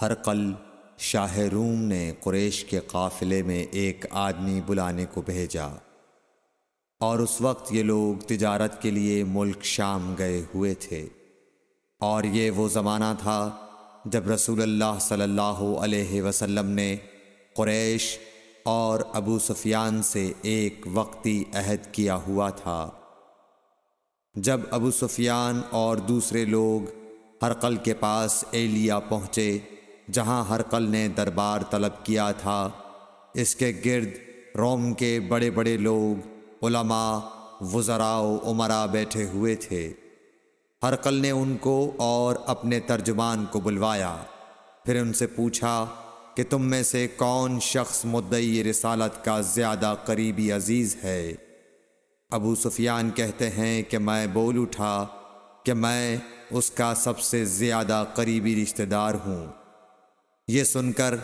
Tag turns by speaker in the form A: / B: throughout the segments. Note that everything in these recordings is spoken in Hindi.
A: हर कल शाह रूम ने कुरेश के काफ़िले में एक आदमी बुलाने को भेजा और उस वक्त ये लोग तिजारत के लिए मुल्क शाम गए हुए थे और ये वो ज़माना था जब रसूल सल्लल्लाहु अलैहि वसल्लम ने कुरैश और अबू सुफियान से एक वक्ती अहद किया हुआ था जब अबू सुफियान और दूसरे लोग हरकल के पास एलिया पहुँचे जहां हरकल ने दरबार तलब किया था इसके गिर्द रोम के बड़े बड़े लोग उलमा वजराओ उमरा बैठे हुए थे हरकल ने उनको और अपने तर्जुमान को बुलवाया फिर उनसे पूछा कि तुम में से कौन शख्स मुद्दई रिसालत का ज़्यादा करीबी अजीज़ है अबू सुफियान कहते हैं कि मैं बोल उठा कि मैं उसका सबसे ज़्यादा करीबी रिश्तेदार हूँ ये सुनकर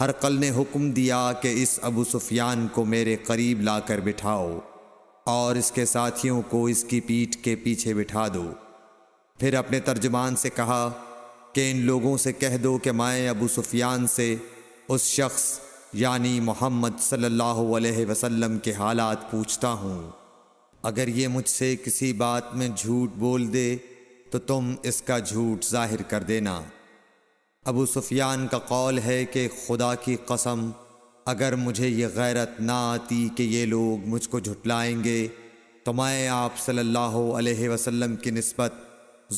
A: हरकल ने हुक्म दिया कि इस अबू सुफियान को मेरे करीब लाकर बिठाओ और इसके साथियों को इसकी पीठ के पीछे बिठा दो फिर अपने तर्जमान से कहा कि इन लोगों से कह दो कि मैं अबू सुफियान से उस शख्स यानी मोहम्मद सल्लल्लाहु अलैहि वसल्लम के हालात पूछता हूँ अगर ये मुझसे किसी बात में झूठ बोल दे तो तुम इसका झूठ जाहिर कर देना अबू सुफियान का कौल है कि खुदा की कसम अगर मुझे ये गैरत ना आती कि ये लोग मुझको झुटलाएंगे तो मैं आप सल्लल्लाहु अलैहि वसल्लम की नस्बत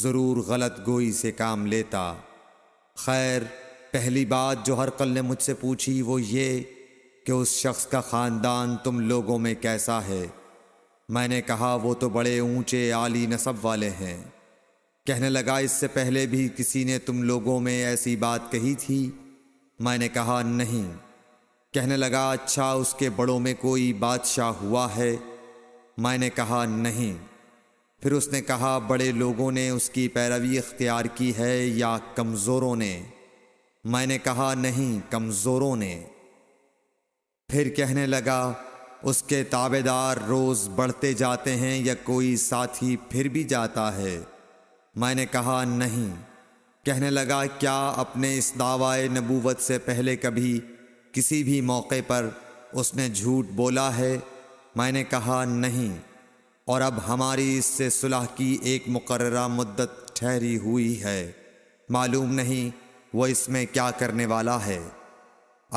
A: ज़रूर गलत गोई से काम लेता खैर पहली बात जो हरकल ने मुझसे पूछी वो ये कि उस शख्स का ख़ानदान तुम लोगों में कैसा है मैंने कहा वो तो बड़े ऊंचे आली नसब वाले हैं कहने लगा इससे पहले भी किसी ने तुम लोगों में ऐसी बात कही थी मैंने कहा नहीं कहने लगा अच्छा उसके बड़ों में कोई बादशाह हुआ है मैंने कहा नहीं फिर उसने कहा बड़े लोगों ने उसकी पैरवी इख्तियार की है या कमज़ोरों ने मैंने कहा नहीं कमज़ोरों ने फिर कहने लगा उसके ताबेदार रोज़ बढ़ते जाते हैं या कोई साथी फिर भी जाता है मैंने कहा नहीं कहने लगा क्या अपने इस दावाए नबूवत से पहले कभी किसी भी मौके पर उसने झूठ बोला है मैंने कहा नहीं और अब हमारी इससे सुलह की एक मुकर्रा मुद्दत ठहरी हुई है मालूम नहीं वो इसमें क्या करने वाला है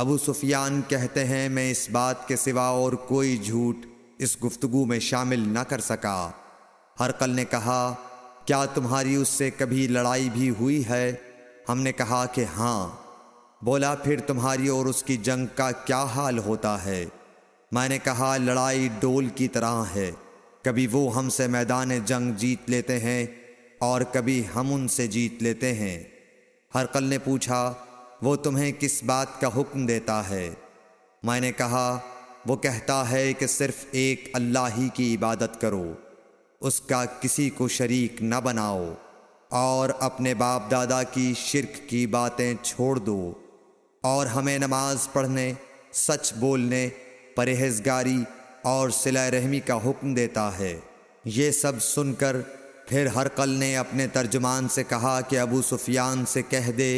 A: अबू सुफियान कहते हैं मैं इस बात के सिवा और कोई झूठ इस गुफ्तगु में शामिल न कर सका हरकल ने कहा क्या तुम्हारी उससे कभी लड़ाई भी हुई है हमने कहा कि हाँ बोला फिर तुम्हारी और उसकी जंग का क्या हाल होता है मैंने कहा लड़ाई डोल की तरह है कभी वो हमसे मैदान जंग जीत लेते हैं और कभी हम उनसे जीत लेते हैं हरकल ने पूछा वो तुम्हें किस बात का हुक्म देता है मैंने कहा वो कहता है कि सिर्फ़ एक अल्लाह ही की इबादत करो उसका किसी को शरीक न बनाओ और अपने बाप दादा की शिरक की बातें छोड़ दो और हमें नमाज पढ़ने सच बोलने परहेजगारी और सिला रहमी का हुक्म देता है ये सब सुनकर फिर हरकल ने अपने तर्जमान से कहा कि अबू सुफियान से कह दे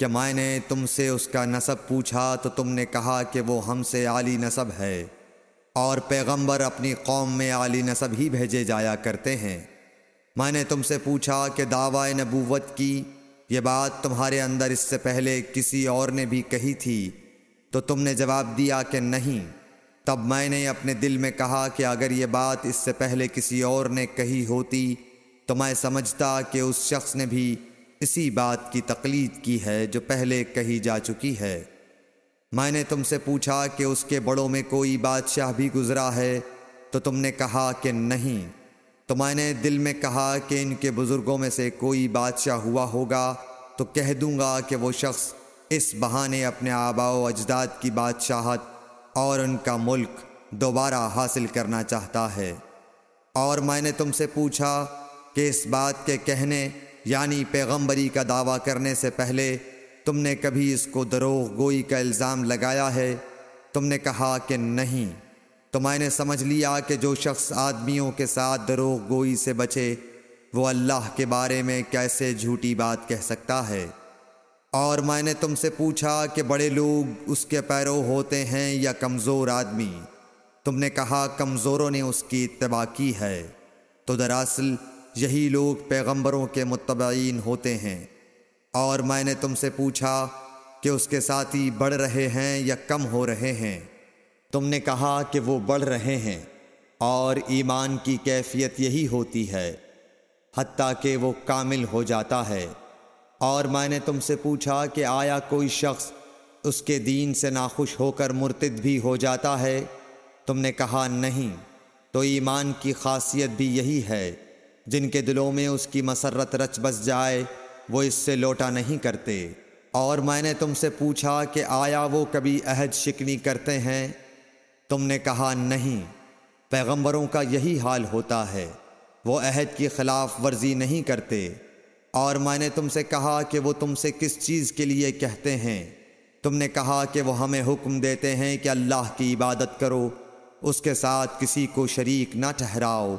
A: कि मैंने तुमसे उसका नसब पूछा तो तुमने कहा कि वो हमसे आली नसब है और पैगंबर अपनी कौम में आली नसब ही भेजे जाया करते हैं मैंने तुमसे पूछा कि दावा नबूवत की ये बात तुम्हारे अंदर इससे पहले किसी और ने भी कही थी तो तुमने जवाब दिया कि नहीं तब मैंने अपने दिल में कहा कि अगर ये बात इससे पहले किसी और ने कही होती तो मैं समझता कि उस शख्स ने भी इसी बात की तकलीद की है जो पहले कही जा चुकी है मैंने तुमसे पूछा कि उसके बड़ों में कोई बादशाह भी गुजरा है तो तुमने कहा कि नहीं तो मैंने दिल में कहा कि इनके बुज़ुर्गों में से कोई बादशाह हुआ होगा तो कह दूंगा कि वो शख्स इस बहाने अपने आबाओ अजदाद की बादशाहत और उनका मुल्क दोबारा हासिल करना चाहता है और मैंने तुमसे पूछा कि इस बात के कहने यानी पैगंबरी का दावा करने से पहले तुमने कभी इसको दरोग गोई का इल्ज़ाम लगाया है तुमने कहा कि नहीं तो मैंने समझ लिया कि जो शख्स आदमियों के साथ दरोग गोई से बचे वो अल्लाह के बारे में कैसे झूठी बात कह सकता है और मैंने तुमसे पूछा कि बड़े लोग उसके पैरो होते हैं या कमज़ोर आदमी तुमने कहा कमज़ोरों ने उसकी इतबा की है तो दरअसल यही लोग पैगंबरों के मुतबीन होते हैं और मैंने तुमसे पूछा कि उसके साथी बढ़ रहे हैं या कम हो रहे हैं तुमने कहा कि वो बढ़ रहे हैं और ईमान की कैफियत यही होती है हती कि वो कामिल हो जाता है और मैंने तुमसे पूछा कि आया कोई शख्स उसके दीन से नाखुश होकर मुर्तद भी हो जाता है तुमने कहा नहीं तो ईमान की खासियत भी यही है जिनके दिलों में उसकी मसरत रच बस जाए वो इससे लोटा नहीं करते और मैंने तुमसे पूछा कि आया वो कभी अहद शिकनी करते हैं तुमने कहा नहीं पैगंबरों का यही हाल होता है वो अहद की ख़िलाफ़ वर्जी नहीं करते और मैंने तुमसे कहा कि वो तुमसे किस चीज़ के लिए कहते हैं तुमने कहा कि वो हमें हुक्म देते हैं कि अल्लाह की इबादत करो उसके साथ किसी को शरीक ना ठहराओ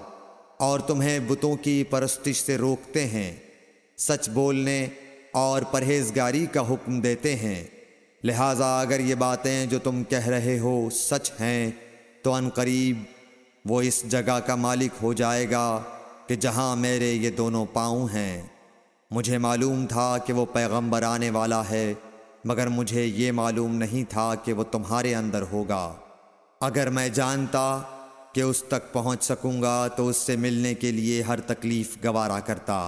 A: और तुम्हें बुतों की परस्तिश से रोकते हैं सच बोलने और परहेजगारी का हुक्म देते हैं लिहाजा अगर ये बातें जो तुम कह रहे हो सच हैं तो अनकरीब वो इस जगह का मालिक हो जाएगा कि जहाँ मेरे ये दोनों पाँव हैं मुझे मालूम था कि वो पैगंबर आने वाला है मगर मुझे ये मालूम नहीं था कि वो तुम्हारे अंदर होगा अगर मैं जानता कि उस तक पहुंच सकूंगा तो उससे मिलने के लिए हर तकलीफ़ गवारा करता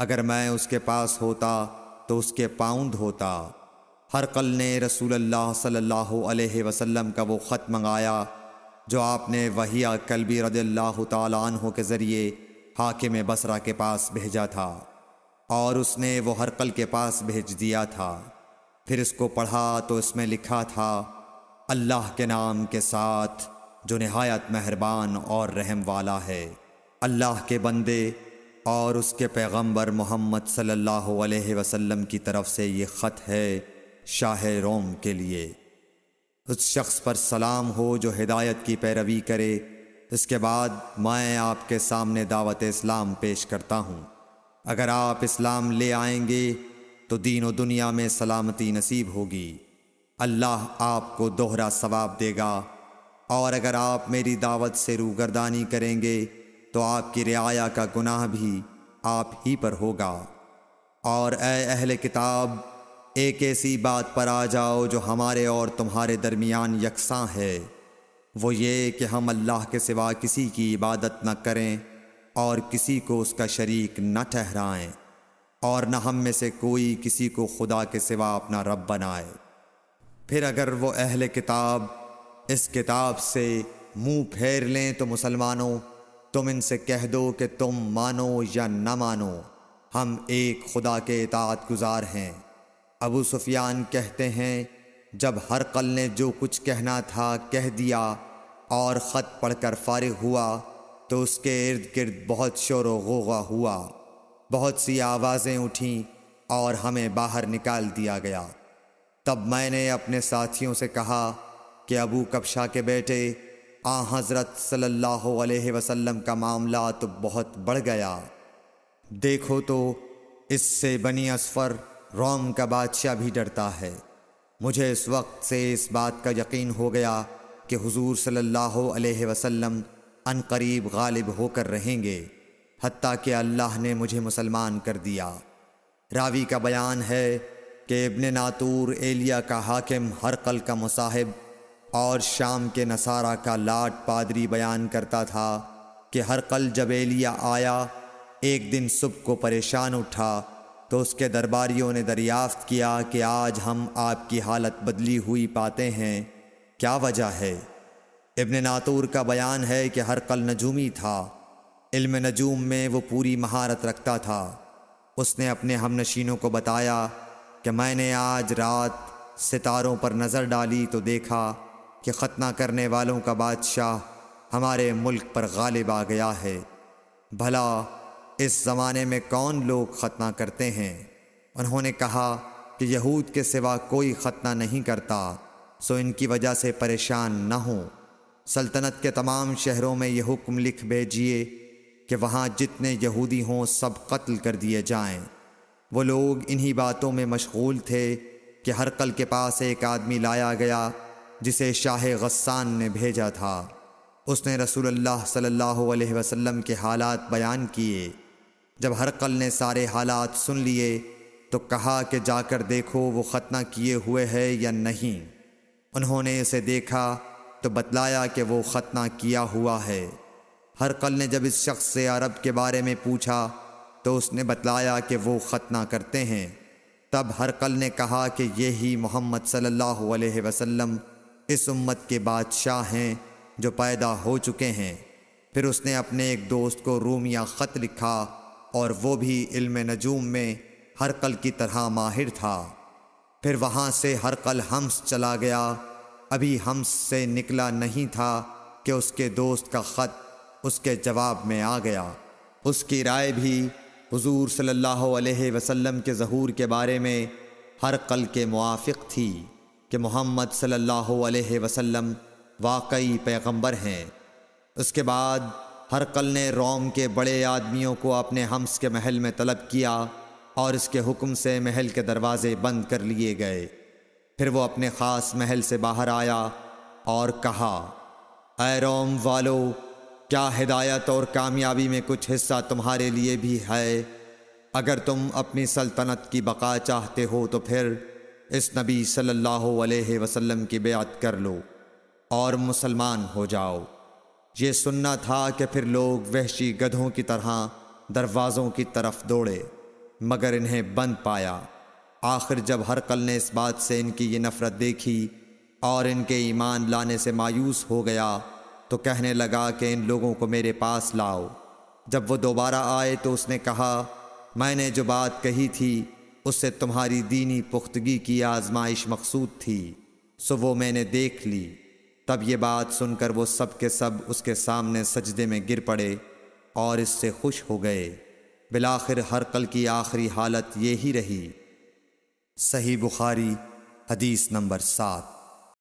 A: अगर मैं उसके पास होता तो उसके पाउंड होता हर कल ने रसूल अल्लाह सल्लल्लाहु अलैहि वसल्लम का वो ख़त मंगाया जो आपने वही कलबी रदल्ला तहों के ज़रिए हाकिम बसरा के पास भेजा था और उसने वो हर कल के पास भेज दिया था फिर इसको पढ़ा तो इसमें लिखा था अल्लाह के नाम के साथ जो नहायत मेहरबान और रहम वाला है अल्लाह के बंदे और उसके पैगंबर मोहम्मद सल्लल्लाहु अलैहि वसल्लम की तरफ से ये ख़त है शाह रोम के लिए उस शख्स पर सलाम हो जो हिदायत की पैरवी करे इसके बाद मैं आपके सामने दावत इस्लाम पेश करता हूँ अगर आप इस्लाम ले आएंगे तो दीन व दुनिया में सलामती नसीब होगी अल्लाह आपको दोहरा सवाब देगा और अगर आप मेरी दावत से रूगरदानी करेंगे तो आपकी रियाया का गुनाह भी आप ही पर होगा और ए अहले किताब एक ऐसी बात पर आ जाओ जो हमारे और तुम्हारे दरमियान यकसां है वो ये कि हम अल्लाह के सिवा किसी की इबादत न करें और किसी को उसका शरीक न ठहराएं और न हम में से कोई किसी को खुदा के सिवा अपना रब बनाए फिर अगर वो अहले किताब इस किताब से मुंह फेर लें तो मुसलमानों तुम इनसे कह दो कि तुम मानो या न मानो हम एक खुदा के इतात गुजार हैं अबू सुफियान कहते हैं जब हर कल ने जो कुछ कहना था कह दिया और ख़त पढ़कर फारिग हुआ तो उसके इर्द गिर्द बहुत शोर गोगा हुआ बहुत सी आवाज़ें उठीं और हमें बाहर निकाल दिया गया तब मैंने अपने साथियों से कहा कि अबू कपशा के बेटे आ हज़रत सल्लल्लाहु अलैहि वसल्लम का मामला तो बहुत बढ़ गया देखो तो इससे बनी असफर रोम का बादशाह भी डरता है मुझे इस वक्त से इस बात का यकीन हो गया कि हुजूर सल्लल्लाहु अलैहि वसल्लम अनकरीब गालिब होकर रहेंगे हती कि अल्लाह ने मुझे मुसलमान कर दिया रावी का बयान है कि इब्ने नातूर एलिया का हाकिम हरकल का मुसाहिब और शाम के नसारा का लाट पादरी बयान करता था कि हर कल जब एलिया आया एक दिन सुबह को परेशान उठा तो उसके दरबारियों ने दरियाफ्त किया कि आज हम आपकी हालत बदली हुई पाते हैं क्या वजह है इबन नातूर का बयान है कि हर कल नजूमी था इल्म नजूम में वो पूरी महारत रखता था उसने अपने हम नशीनों को बताया कि मैंने आज रात सितारों पर नज़र डाली तो देखा कि ख़तना करने वालों का बादशाह हमारे मुल्क पर गालिब आ गया है भला इस ज़माने में कौन लोग ख़तना करते हैं उन्होंने कहा कि यहूद के सिवा कोई ख़तना नहीं करता सो इनकी वजह से परेशान न हो सल्तनत के तमाम शहरों में यह हुक्म लिख भेजिए कि वहाँ जितने यहूदी हों सब कत्ल कर दिए जाएं। वो लोग इन्हीं बातों में मशगूल थे कि हरकल के पास एक आदमी लाया गया जिसे शाह गस्सान ने भेजा था उसने रसूलुल्लाह सल्लल्लाहु अलैहि वसल्लम के हालात बयान किए जब हरकल ने सारे हालात सुन लिए तो कहा कि जाकर देखो वो ख़तना किए हुए है या नहीं उन्होंने इसे देखा तो बतलाया कि वो ख़तना किया हुआ है हरकल ने जब इस शख्स से अरब के बारे में पूछा तो उसने बतलाया कि वो ख़तना करते हैं तब हरकल ने कहा कि यही मोहम्मद सल्लल्लाहु अलैहि वसल्लम इस उम्मत के बादशाह हैं जो पैदा हो चुके हैं फिर उसने अपने एक दोस्त को रूम या ख़त लिखा और वो भी इल्म नजूम में हर कल की तरह माहिर था फिर वहाँ से हर कल हम्स चला गया अभी हम्स से निकला नहीं था कि उसके दोस्त का ख़त उसके जवाब में आ गया उसकी राय भी हुजूर सल्लल्लाहु अलैहि वसल्लम के जहूर के बारे में हर कल के मुआफ़ थी कि मोहम्मद सल्लल्लाहु अलैहि वसल्लम वाकई पैगंबर हैं उसके बाद हरकल ने रोम के बड़े आदमियों को अपने हम्स के महल में तलब किया और इसके हुक्म से महल के दरवाज़े बंद कर लिए गए फिर वो अपने ख़ास महल से बाहर आया और कहा ए रोम वालो क्या हिदायत और कामयाबी में कुछ हिस्सा तुम्हारे लिए भी है अगर तुम अपनी सल्तनत की बका चाहते हो तो फिर इस नबी सल्लल्लाहु अलैहि वसल्लम की बेअत कर लो और मुसलमान हो जाओ ये सुनना था कि फिर लोग वहशी गधों की तरह दरवाज़ों की तरफ दौड़े मगर इन्हें बंद पाया आखिर जब हरकल ने इस बात से इनकी ये नफ़रत देखी और इनके ईमान लाने से मायूस हो गया तो कहने लगा कि इन लोगों को मेरे पास लाओ जब वो दोबारा आए तो उसने कहा मैंने जो बात कही थी उससे तुम्हारी दीनी पुख्तगी की आजमाइश मकसूद थी सो वो मैंने देख ली तब ये बात सुनकर वो सब के सब उसके सामने सजदे में गिर पड़े और इससे खुश हो गए बिलाखिर हर कल की आखिरी हालत ये ही रही सही बुखारी हदीस नंबर सात